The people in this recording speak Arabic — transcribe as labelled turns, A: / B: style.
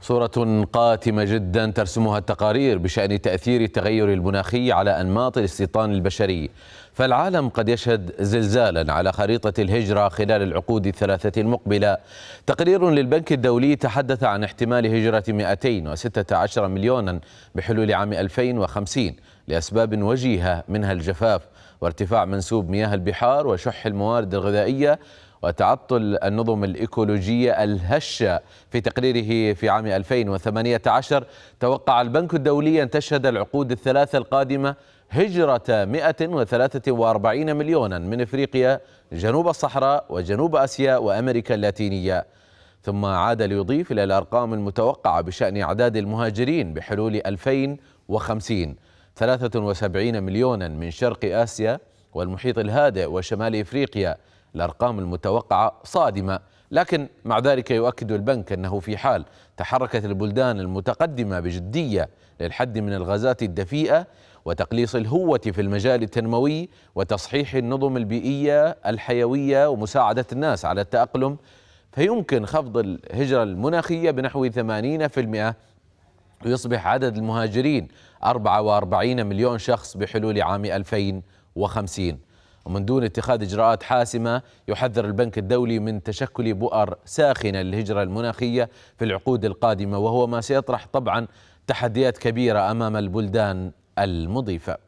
A: صورة قاتمة جدا ترسمها التقارير بشأن تأثير التغير المناخي على أنماط الاستيطان البشري فالعالم قد يشهد زلزالا على خريطة الهجرة خلال العقود الثلاثة المقبلة تقرير للبنك الدولي تحدث عن احتمال هجرة 216 مليونا بحلول عام 2050 لأسباب وجيهة منها الجفاف وارتفاع منسوب مياه البحار وشح الموارد الغذائية وتعطل النظم الإيكولوجية الهشة في تقريره في عام 2018 توقع البنك الدولي أن تشهد العقود الثلاثة القادمة هجرة 143 مليونا من إفريقيا جنوب الصحراء وجنوب آسيا وأمريكا اللاتينية ثم عاد ليضيف إلى الأرقام المتوقعة بشأن أعداد المهاجرين بحلول 2050 73 مليونا من شرق آسيا والمحيط الهادئ وشمال إفريقيا الأرقام المتوقعة صادمة لكن مع ذلك يؤكد البنك أنه في حال تحركت البلدان المتقدمة بجدية للحد من الغازات الدفيئة وتقليص الهوة في المجال التنموي وتصحيح النظم البيئية الحيوية ومساعدة الناس على التأقلم فيمكن خفض الهجرة المناخية بنحو 80% ويصبح عدد المهاجرين 44 مليون شخص بحلول عام 2050 ومن دون اتخاذ إجراءات حاسمة يحذر البنك الدولي من تشكل بؤر ساخنة للهجرة المناخية في العقود القادمة وهو ما سيطرح طبعا تحديات كبيرة أمام البلدان المضيفة